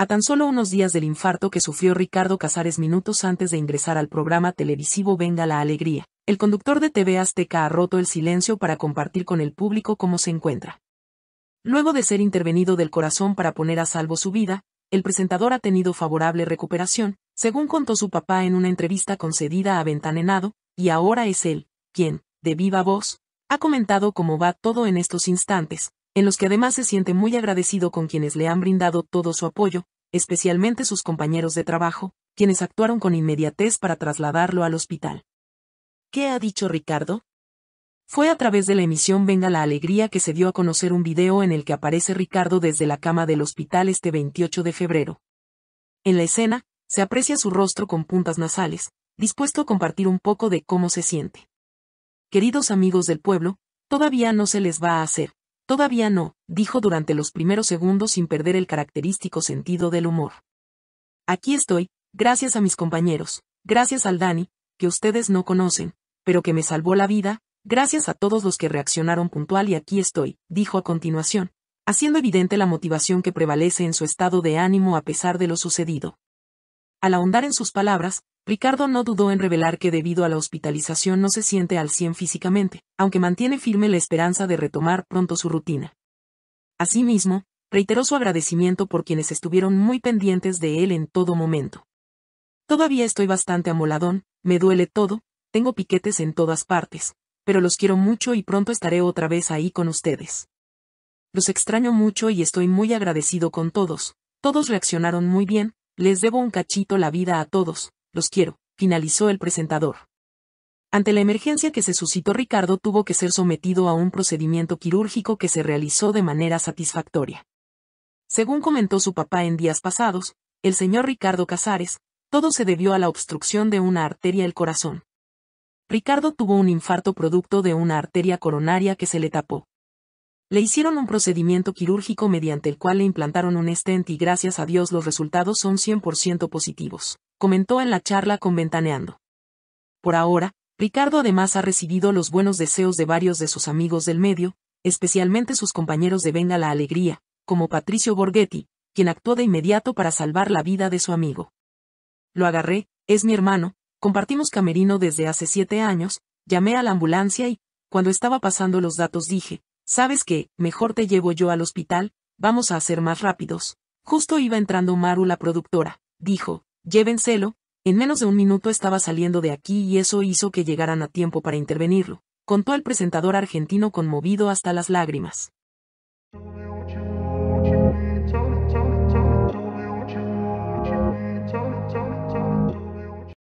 A tan solo unos días del infarto que sufrió Ricardo Casares minutos antes de ingresar al programa televisivo Venga la Alegría, el conductor de TV Azteca ha roto el silencio para compartir con el público cómo se encuentra. Luego de ser intervenido del corazón para poner a salvo su vida, el presentador ha tenido favorable recuperación, según contó su papá en una entrevista concedida a Ventanenado, y ahora es él, quien, de viva voz, ha comentado cómo va todo en estos instantes, en los que además se siente muy agradecido con quienes le han brindado todo su apoyo, especialmente sus compañeros de trabajo, quienes actuaron con inmediatez para trasladarlo al hospital. ¿Qué ha dicho Ricardo? Fue a través de la emisión Venga la Alegría que se dio a conocer un video en el que aparece Ricardo desde la cama del hospital este 28 de febrero. En la escena, se aprecia su rostro con puntas nasales, dispuesto a compartir un poco de cómo se siente. Queridos amigos del pueblo, todavía no se les va a hacer, Todavía no, dijo durante los primeros segundos sin perder el característico sentido del humor. Aquí estoy, gracias a mis compañeros, gracias al Dani, que ustedes no conocen, pero que me salvó la vida, gracias a todos los que reaccionaron puntual y aquí estoy, dijo a continuación, haciendo evidente la motivación que prevalece en su estado de ánimo a pesar de lo sucedido. Al ahondar en sus palabras, Ricardo no dudó en revelar que debido a la hospitalización no se siente al 100 físicamente, aunque mantiene firme la esperanza de retomar pronto su rutina. Asimismo, reiteró su agradecimiento por quienes estuvieron muy pendientes de él en todo momento. Todavía estoy bastante amoladón, me duele todo, tengo piquetes en todas partes, pero los quiero mucho y pronto estaré otra vez ahí con ustedes. Los extraño mucho y estoy muy agradecido con todos, todos reaccionaron muy bien, les debo un cachito la vida a todos, los quiero, finalizó el presentador. Ante la emergencia que se suscitó Ricardo tuvo que ser sometido a un procedimiento quirúrgico que se realizó de manera satisfactoria. Según comentó su papá en días pasados, el señor Ricardo Casares, todo se debió a la obstrucción de una arteria del corazón. Ricardo tuvo un infarto producto de una arteria coronaria que se le tapó. Le hicieron un procedimiento quirúrgico mediante el cual le implantaron un stent y gracias a Dios los resultados son 100% positivos, comentó en la charla con Ventaneando. Por ahora, Ricardo además ha recibido los buenos deseos de varios de sus amigos del medio, especialmente sus compañeros de Venga la Alegría, como Patricio Borghetti, quien actuó de inmediato para salvar la vida de su amigo. Lo agarré, es mi hermano, compartimos camerino desde hace siete años, llamé a la ambulancia y, cuando estaba pasando los datos dije, ¿Sabes qué? Mejor te llevo yo al hospital, vamos a ser más rápidos. Justo iba entrando Maru la productora, dijo, llévenselo, en menos de un minuto estaba saliendo de aquí y eso hizo que llegaran a tiempo para intervenirlo, contó el presentador argentino conmovido hasta las lágrimas.